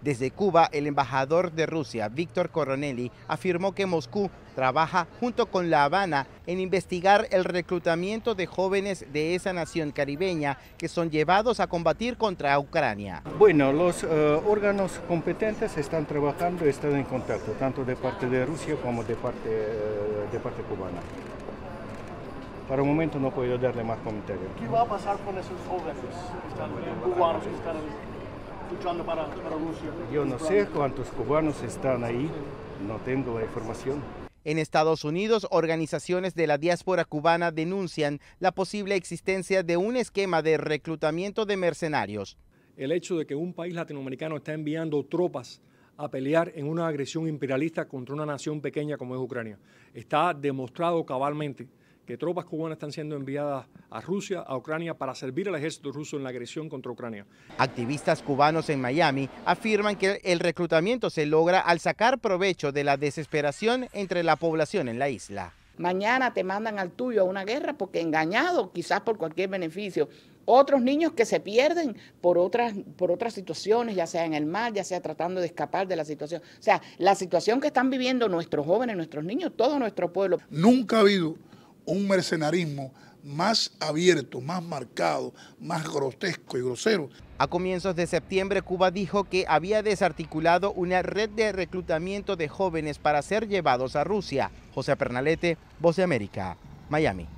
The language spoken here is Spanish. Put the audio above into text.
Desde Cuba, el embajador de Rusia, Víctor Coronelli, afirmó que Moscú trabaja junto con La Habana en investigar el reclutamiento de jóvenes de esa nación caribeña que son llevados a combatir contra Ucrania. Bueno, los eh, órganos competentes están trabajando, están en contacto, tanto de parte de Rusia como de parte, eh, de parte cubana. Para el momento no puedo darle más comentarios. ¿Qué va a pasar con esos jóvenes están cubanos están en yo no sé cuántos cubanos están ahí, no tengo información. En Estados Unidos, organizaciones de la diáspora cubana denuncian la posible existencia de un esquema de reclutamiento de mercenarios. El hecho de que un país latinoamericano está enviando tropas a pelear en una agresión imperialista contra una nación pequeña como es Ucrania está demostrado cabalmente que tropas cubanas están siendo enviadas a Rusia, a Ucrania, para servir al ejército ruso en la agresión contra Ucrania. Activistas cubanos en Miami afirman que el reclutamiento se logra al sacar provecho de la desesperación entre la población en la isla. Mañana te mandan al tuyo a una guerra porque engañado, quizás por cualquier beneficio. Otros niños que se pierden por otras, por otras situaciones, ya sea en el mar, ya sea tratando de escapar de la situación. O sea, la situación que están viviendo nuestros jóvenes, nuestros niños, todo nuestro pueblo. Nunca ha habido un mercenarismo más abierto, más marcado, más grotesco y grosero. A comienzos de septiembre, Cuba dijo que había desarticulado una red de reclutamiento de jóvenes para ser llevados a Rusia. José Pernalete, Voz de América, Miami.